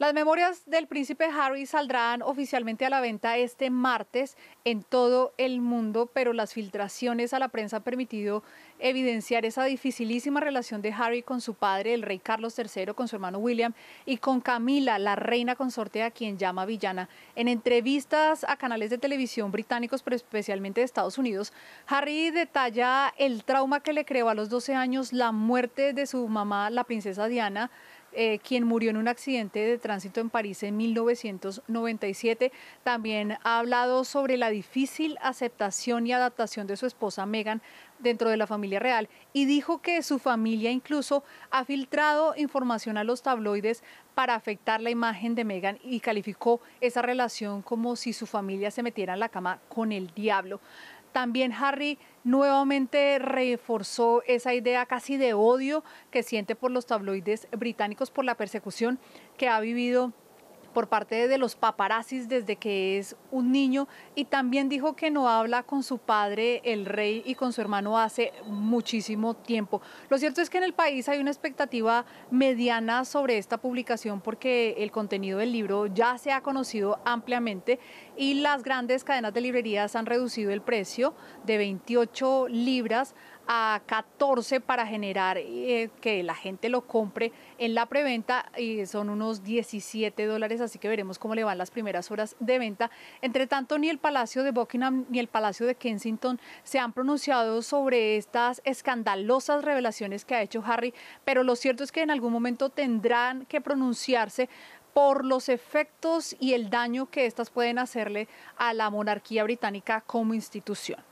Las memorias del príncipe Harry saldrán oficialmente a la venta este martes en todo el mundo, pero las filtraciones a la prensa han permitido evidenciar esa dificilísima relación de Harry con su padre, el rey Carlos III, con su hermano William y con Camila, la reina consorte a quien llama villana. En entrevistas a canales de televisión británicos, pero especialmente de Estados Unidos, Harry detalla el trauma que le creó a los 12 años la muerte de su mamá, la princesa Diana, eh, quien murió en un accidente de tránsito en París en 1997. También ha hablado sobre la difícil aceptación y adaptación de su esposa Megan dentro de la familia real y dijo que su familia incluso ha filtrado información a los tabloides para afectar la imagen de Megan y calificó esa relación como si su familia se metiera en la cama con el diablo. También Harry nuevamente reforzó esa idea casi de odio que siente por los tabloides británicos por la persecución que ha vivido por parte de los paparazis desde que es un niño y también dijo que no habla con su padre, el rey, y con su hermano hace muchísimo tiempo. Lo cierto es que en el país hay una expectativa mediana sobre esta publicación porque el contenido del libro ya se ha conocido ampliamente y las grandes cadenas de librerías han reducido el precio de 28 libras a 14 para generar eh, que la gente lo compre en la preventa y son unos 17 dólares, así que veremos cómo le van las primeras horas de venta. Entre tanto, ni el Palacio de Buckingham ni el Palacio de Kensington se han pronunciado sobre estas escandalosas revelaciones que ha hecho Harry, pero lo cierto es que en algún momento tendrán que pronunciarse por los efectos y el daño que estas pueden hacerle a la monarquía británica como institución.